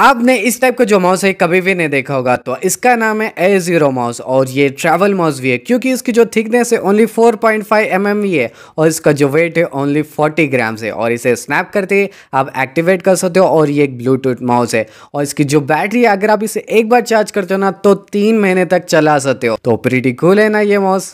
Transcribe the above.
आपने इस टाइप का जो माउस है कभी भी नहीं देखा होगा तो इसका नाम है ए जीरो माउस और ये ट्रैवल माउस भी है क्योंकि इसकी जो थिकनेस है ओनली 4.5 पॉइंट mm ही है और इसका जो वेट है ओनली 40 ग्राम्स है और इसे स्नैप करते ही आप एक्टिवेट कर सकते हो और ये एक ब्लूटूथ माउस है और इसकी जो बैटरी है अगर आप इसे एक बार चार्ज करते हो ना तो तीन महीने तक चला सकते हो तो प्रीटी कूल है ना ये माउस